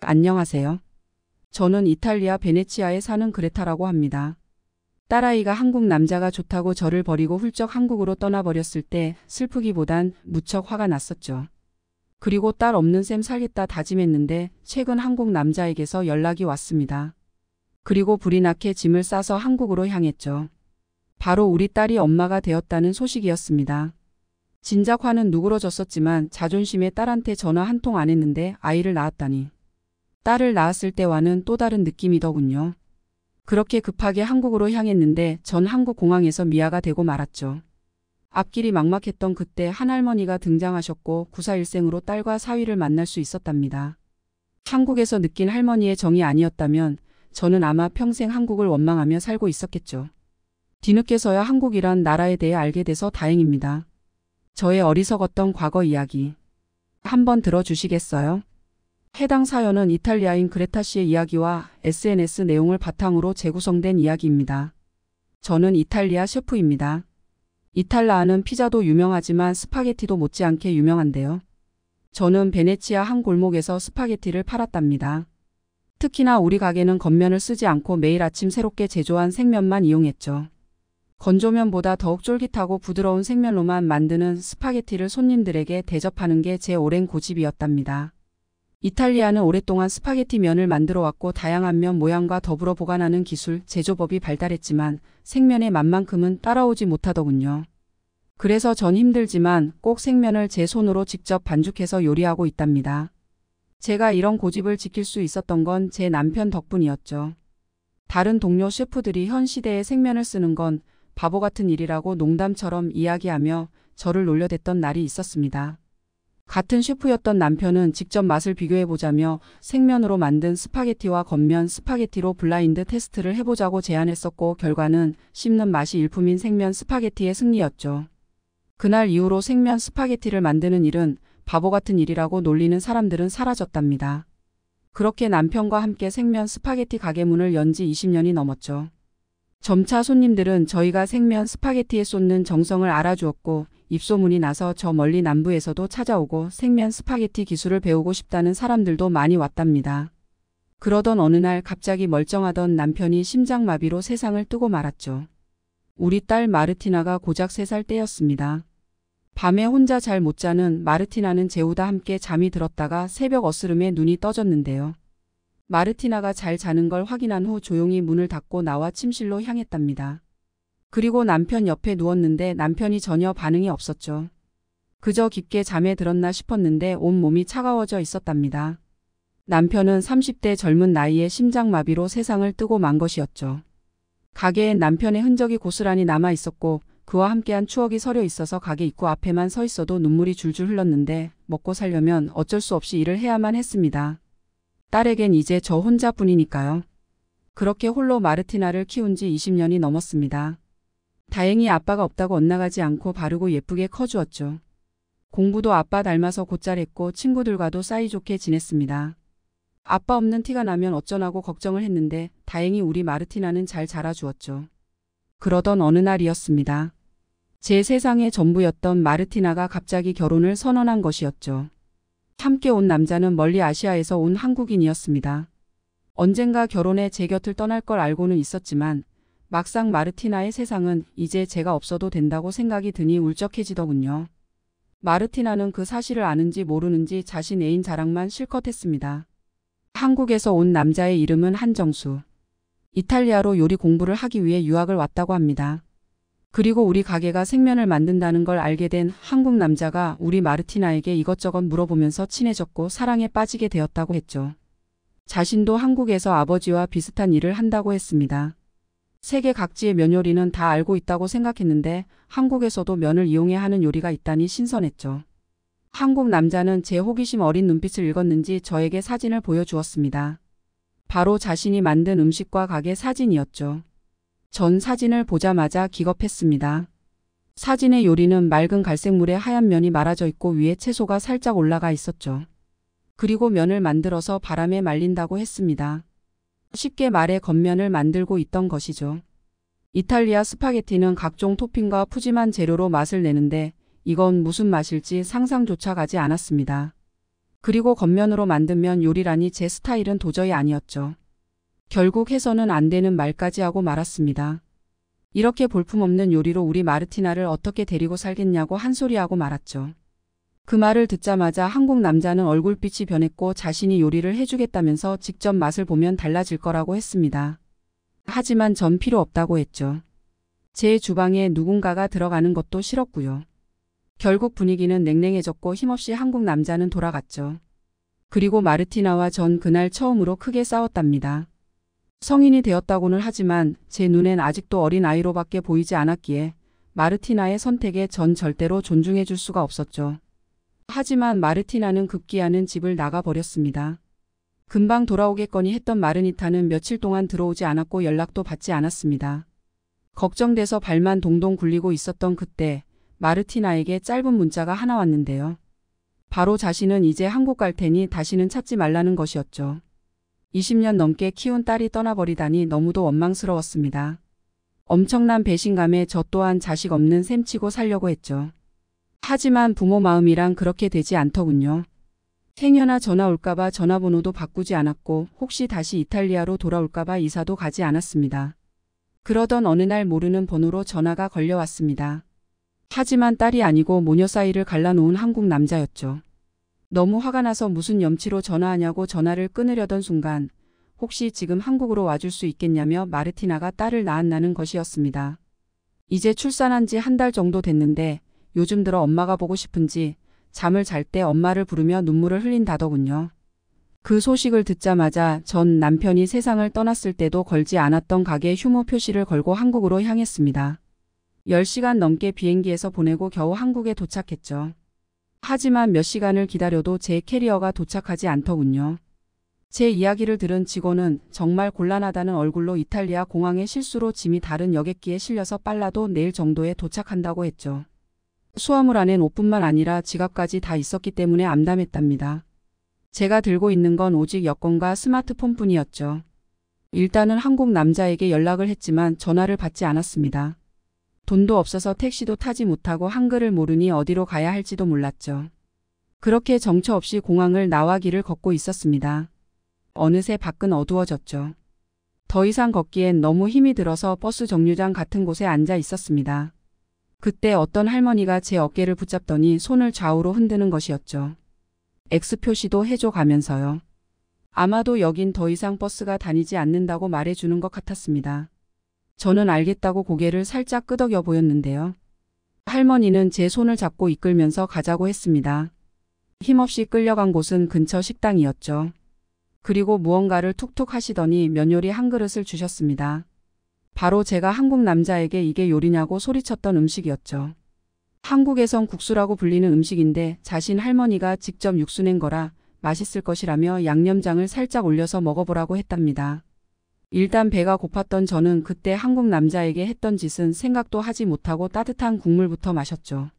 안녕하세요. 저는 이탈리아 베네치아에 사는 그레타라고 합니다. 딸아이가 한국 남자가 좋다고 저를 버리고 훌쩍 한국으로 떠나버렸을 때 슬프기보단 무척 화가 났었죠. 그리고 딸 없는 셈 살겠다 다짐했는데 최근 한국 남자에게서 연락이 왔습니다. 그리고 불이 나게 짐을 싸서 한국으로 향했죠. 바로 우리 딸이 엄마가 되었다는 소식이었습니다. 진작 화는 누그러졌었지만 자존심에 딸한테 전화 한 통 안 했는데 아이를 낳았다니. 딸을 낳았을 때와는 또 다른 느낌이더군요. 그렇게 급하게 한국으로 향했는데 전 한국 공항에서 미아가 되고 말았죠. 앞길이 막막했던 그때 한 할머니가 등장하셨고 구사일생으로 딸과 사위를 만날 수 있었답니다. 한국에서 느낀 할머니의 정이 아니었다면 저는 아마 평생 한국을 원망하며 살고 있었겠죠. 뒤늦게서야 한국이란 나라에 대해 알게 돼서 다행입니다. 저의 어리석었던 과거 이야기. 한번 들어주시겠어요? 해당 사연은 이탈리아인 그레타 씨의 이야기와 SNS 내용을 바탕으로 재구성된 이야기입니다. 저는 이탈리아 셰프입니다. 이탈라아는 피자도 유명하지만 스파게티도 못지않게 유명한데요. 저는 베네치아 한 골목에서 스파게티를 팔았답니다. 특히나 우리 가게는 겉면을 쓰지 않고 매일 아침 새롭게 제조한 생면만 이용했죠. 건조면보다 더욱 쫄깃하고 부드러운 생면로만 만드는 스파게티를 손님들에게 대접하는 게 제 오랜 고집이었답니다. 이탈리아는 오랫동안 스파게티 면을 만들어 왔고 다양한 면 모양과 더불어 보관하는 기술, 제조법이 발달했지만 생면의 맛만큼은 따라오지 못하더군요. 그래서 전 힘들지만 꼭 생면을 제 손으로 직접 반죽해서 요리하고 있답니다. 제가 이런 고집을 지킬 수 있었던 건 제 남편 덕분이었죠. 다른 동료 셰프들이 현 시대에 생면을 쓰는 건 바보 같은 일이라고 농담처럼 이야기하며 저를 놀려댔던 날이 있었습니다. 같은 셰프였던 남편은 직접 맛을 비교해보자며 생면으로 만든 스파게티와 겉면 스파게티로 블라인드 테스트를 해보자고 제안했었고 결과는 씹는 맛이 일품인 생면 스파게티의 승리였죠. 그날 이후로 생면 스파게티를 만드는 일은 바보 같은 일이라고 놀리는 사람들은 사라졌답니다. 그렇게 남편과 함께 생면 스파게티 가게 문을 연지 20년이 넘었죠. 점차 손님들은 저희가 생면 스파게티에 쏟는 정성을 알아주었고 입소문이 나서 저 멀리 남부에서도 찾아오고 생면 스파게티 기술을 배우고 싶다는 사람들도 많이 왔답니다. 그러던 어느 날 갑자기 멀쩡하던 남편이 심장마비로 세상을 뜨고 말았죠. 우리 딸 마르티나가 고작 3살 때였습니다. 밤에 혼자 잘 못 자는 마르티나는 재우다 함께 잠이 들었다가 새벽 어스름에 눈이 떠졌는데요. 마르티나가 잘 자는 걸 확인한 후 조용히 문을 닫고 나와 침실로 향했답니다. 그리고 남편 옆에 누웠는데 남편이 전혀 반응이 없었죠. 그저 깊게 잠에 들었나 싶었는데 온몸이 차가워져 있었답니다. 남편은 30대 젊은 나이에 심장마비로 세상을 뜨고 만 것이었죠. 가게엔 남편의 흔적이 고스란히 남아 있었고 그와 함께한 추억이 서려 있어서 가게 입구 앞에만 서 있어도 눈물이 줄줄 흘렀는데 먹고 살려면 어쩔 수 없이 일을 해야만 했습니다. 딸에겐 이제 저 혼자뿐이니까요. 그렇게 홀로 마르티나를 키운 지 20년이 넘었습니다. 다행히 아빠가 없다고 엇나가지 않고 바르고 예쁘게 커주었죠. 공부도 아빠 닮아서 곧잘했고 친구들과도 사이좋게 지냈습니다. 아빠 없는 티가 나면 어쩌나고 걱정을 했는데 다행히 우리 마르티나는 잘 자라주었죠. 그러던 어느 날이었습니다. 제 세상의 전부였던 마르티나가 갑자기 결혼을 선언한 것이었죠. 함께 온 남자는 멀리 아시아에서 온 한국인이었습니다. 언젠가 결혼해 제 곁을 떠날 걸 알고는 있었지만 막상 마르티나의 세상은 이제 제가 없어도 된다고 생각이 드니 울적해지더군요. 마르티나는 그 사실을 아는지 모르는지 자신 애인 자랑만 실컷 했습니다. 한국에서 온 남자의 이름은 한정수. 이탈리아로 요리 공부를 하기 위해 유학을 왔다고 합니다. 그리고 우리 가게가 생면을 만든다는 걸 알게 된 한국 남자가 우리 마르티나에게 이것저것 물어보면서 친해졌고 사랑에 빠지게 되었다고 했죠. 자신도 한국에서 아버지와 비슷한 일을 한다고 했습니다. 세계 각지의 면 요리는 다 알고 있다고 생각했는데 한국에서도 면을 이용해 하는 요리가 있다니 신선했죠. 한국 남자는 제 호기심 어린 눈빛을 읽었는지 저에게 사진을 보여주었습니다. 바로 자신이 만든 음식과 가게 사진이었죠. 전 사진을 보자마자 기겁했습니다. 사진의 요리는 맑은 갈색 물에 하얀 면이 말아져 있고 위에 채소가 살짝 올라가 있었죠. 그리고 면을 만들어서 바람에 말린다고 했습니다. 쉽게 말해 겉면을 만들고 있던 것이죠. 이탈리아 스파게티는 각종 토핑과 푸짐한 재료로 맛을 내는데 이건 무슨 맛일지 상상조차 가지 않았습니다. 그리고 겉면으로 만든면 요리라니 제 스타일은 도저히 아니었죠. 결국 해서는 안 되는 말까지 하고 말았습니다. 이렇게 볼품없는 요리로 우리 마르티나를 어떻게 데리고 살겠냐고 한소리하고 말았죠. 그 말을 듣자마자 한국 남자는 얼굴빛이 변했고 자신이 요리를 해주겠다면서 직접 맛을 보면 달라질 거라고 했습니다. 하지만 전 필요 없다고 했죠. 제 주방에 누군가가 들어가는 것도 싫었고요. 결국 분위기는 냉랭해졌고 힘없이 한국 남자는 돌아갔죠. 그리고 마르티나와 전 그날 처음으로 크게 싸웠답니다. 성인이 되었다고는 하지만 제 눈엔 아직도 어린 아이로밖에 보이지 않았기에 마르티나의 선택에 전 절대로 존중해줄 수가 없었죠. 하지만 마르티나는 급기야는 집을 나가버렸습니다. 금방 돌아오겠거니 했던 마르니타는 며칠 동안 들어오지 않았고 연락도 받지 않았습니다. 걱정돼서 발만 동동 굴리고 있었던 그때 마르티나에게 짧은 문자가 하나 왔는데요. 바로 자신은 이제 한국 갈 테니 다시는 찾지 말라는 것이었죠. 20년 넘게 키운 딸이 떠나버리다니 너무도 원망스러웠습니다. 엄청난 배신감에 저 또한 자식 없는 셈치고 살려고 했죠. 하지만 부모 마음이랑 그렇게 되지 않더군요. 생여아 전화 올까봐 전화번호도 바꾸지 않았고 혹시 다시 이탈리아로 돌아올까봐 이사도 가지 않았습니다. 그러던 어느 날 모르는 번호로 전화가 걸려왔습니다. 하지만 딸이 아니고 모녀 사이를 갈라놓은 한국 남자였죠. 너무 화가 나서 무슨 염치로 전화하냐고 전화를 끊으려던 순간 혹시 지금 한국으로 와줄 수 있겠냐며 마르티나가 딸을 낳았나는 것이었습니다. 이제 출산한 지 한 달 정도 됐는데 요즘 들어 엄마가 보고 싶은지 잠을 잘 때 엄마를 부르며 눈물을 흘린다더군요. 그 소식을 듣자마자 전 남편이 세상을 떠났을 때도 걸지 않았던 가게 휴무 표시를 걸고 한국으로 향했습니다. 10시간 넘게 비행기에서 보내고 겨우 한국에 도착했죠. 하지만 몇 시간을 기다려도 제 캐리어가 도착하지 않더군요. 제 이야기를 들은 직원은 정말 곤란하다는 얼굴로 이탈리아 공항에 실수로 짐이 다른 여객기에 실려서 빨라도 내일 정도에 도착한다고 했죠. 수화물 안엔 옷뿐만 아니라 지갑까지 다 있었기 때문에 암담했답니다. 제가 들고 있는 건 오직 여권과 스마트폰뿐이었죠. 일단은 한국 남자에게 연락을 했지만 전화를 받지 않았습니다. 돈도 없어서 택시도 타지 못하고 한글을 모르니 어디로 가야 할지도 몰랐죠. 그렇게 정처 없이 공항을 나와 길을 걷고 있었습니다. 어느새 밖은 어두워졌죠. 더 이상 걷기엔 너무 힘이 들어서 버스 정류장 같은 곳에 앉아 있었습니다. 그때 어떤 할머니가 제 어깨를 붙잡더니 손을 좌우로 흔드는 것이었죠. X 표시도 해줘가면서요. 아마도 여긴 더 이상 버스가 다니지 않는다고 말해주는 것 같았습니다. 저는 알겠다고 고개를 살짝 끄덕여 보였는데요. 할머니는 제 손을 잡고 이끌면서 가자고 했습니다. 힘없이 끌려간 곳은 근처 식당이었죠. 그리고 무언가를 툭툭 하시더니 면요리 한 그릇을 주셨습니다. 바로 제가 한국 남자에게 이게 요리냐고 소리쳤던 음식이었죠. 한국에선 국수라고 불리는 음식인데 자신 할머니가 직접 육수낸 거라 맛있을 것이라며 양념장을 살짝 올려서 먹어보라고 했답니다. 일단 배가 고팠던 저는 그때 한국 남자에게 했던 짓은 생각도 하지 못하고 따뜻한 국물부터 마셨죠.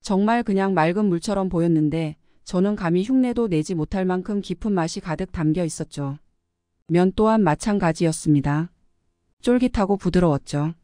정말 그냥 맑은 물처럼 보였는데 저는 감히 흉내도 내지 못할 만큼 깊은 맛이 가득 담겨 있었죠. 면 또한 마찬가지였습니다. 쫄깃하고 부드러웠죠.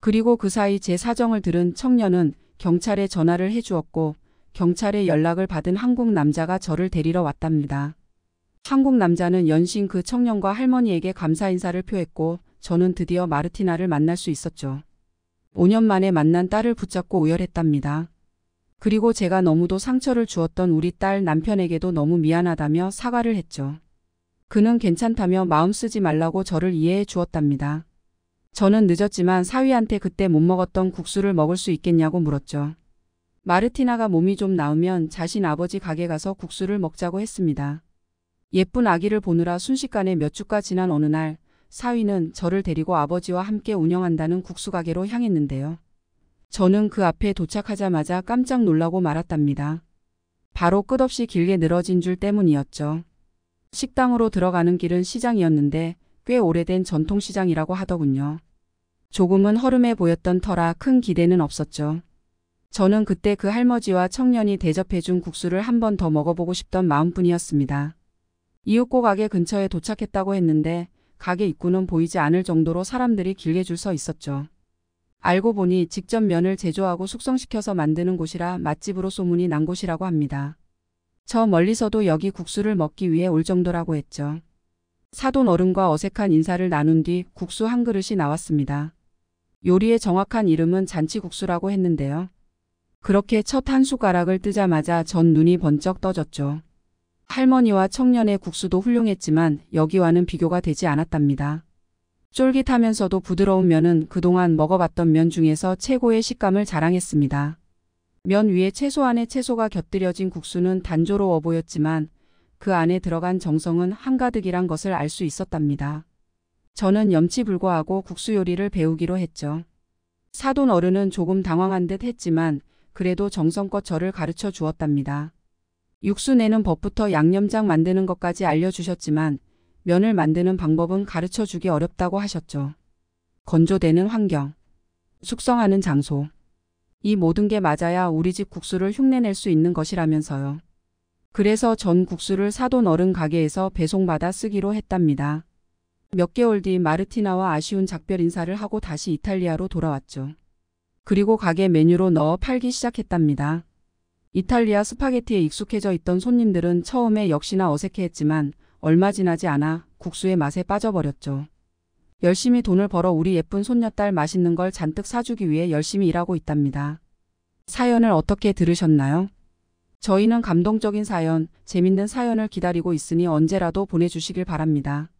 그리고 그 사이 제 사정을 들은 청년은 경찰에 전화를 해주었고 경찰에 연락을 받은 한국 남자가 저를 데리러 왔답니다. 한국 남자는 연신 그 청년과 할머니에게 감사 인사를 표했고 저는 드디어 마르티나를 만날 수 있었죠. 5년 만에 만난 딸을 붙잡고 우열했답니다. 그리고 제가 너무도 상처를 주었던 우리 딸 남편에게도 너무 미안하다며 사과를 했죠. 그는 괜찮다며 마음 쓰지 말라고 저를 이해해 주었답니다. 저는 늦었지만 사위한테 그때 못 먹었던 국수를 먹을 수 있겠냐고 물었죠. 마르티나가 몸이 좀 나으면 자신 아버지 가게 가서 국수를 먹자고 했습니다. 예쁜 아기를 보느라 순식간에 몇 주가 지난 어느 날 사위는 저를 데리고 아버지와 함께 운영한다는 국수 가게로 향했는데요. 저는 그 앞에 도착하자마자 깜짝 놀라고 말았답니다. 바로 끝없이 길게 늘어진 줄 때문이었죠. 식당으로 들어가는 길은 시장이었는데 꽤 오래된 전통시장이라고 하더군요. 조금은 허름해 보였던 터라 큰 기대는 없었죠. 저는 그때 그할머니와 청년이 대접해준 국수를 한 번 더 먹어보고 싶던 마음뿐이었습니다. 이웃고 가게 근처에 도착했다고 했는데 가게 입구는 보이지 않을 정도로 사람들이 길게 줄 서 있었죠. 알고 보니 직접 면을 제조하고 숙성시켜서 만드는 곳이라 맛집으로 소문이 난 곳이라고 합니다. 저 멀리서도 여기 국수를 먹기 위해 올 정도라고 했죠. 사돈 어른과 어색한 인사를 나눈 뒤 국수 한 그릇이 나왔습니다. 요리의 정확한 이름은 잔치국수라고 했는데요. 그렇게 첫 한 숟가락을 뜨자마자 전 눈이 번쩍 떠졌죠. 할머니와 청년의 국수도 훌륭했지만 여기와는 비교가 되지 않았답니다. 쫄깃하면서도 부드러운 면은 그동안 먹어봤던 면 중에서 최고의 식감을 자랑했습니다. 면 위에 채소 안에 채소가 곁들여진 국수는 단조로워 보였지만 그 안에 들어간 정성은 한가득이란 것을 알 수 있었답니다. 저는 염치불구하고 국수 요리를 배우기로 했죠. 사돈 어른은 조금 당황한 듯 했지만 그래도 정성껏 저를 가르쳐 주었답니다. 육수 내는 법부터 양념장 만드는 것까지 알려주셨지만 면을 만드는 방법은 가르쳐 주기 어렵다고 하셨죠. 건조되는 환경, 숙성하는 장소, 이 모든 게 맞아야 우리 집 국수를 흉내낼 수 있는 것이라면서요. 그래서 전 국수를 사돈 어른 가게에서 배송받아 쓰기로 했답니다. 몇 개월 뒤 마르티나와 아쉬운 작별 인사를 하고 다시 이탈리아로 돌아왔죠. 그리고 가게 메뉴로 넣어 팔기 시작했답니다. 이탈리아 스파게티에 익숙해져 있던 손님들은 처음에 역시나 어색해했지만 얼마 지나지 않아 국수의 맛에 빠져버렸죠. 열심히 돈을 벌어 우리 예쁜 손녀딸 맛있는 걸 잔뜩 사주기 위해 열심히 일하고 있답니다. 사연을 어떻게 들으셨나요? 저희는 감동적인 사연, 재밌는 사연을 기다리고 있으니 언제라도 보내주시길 바랍니다.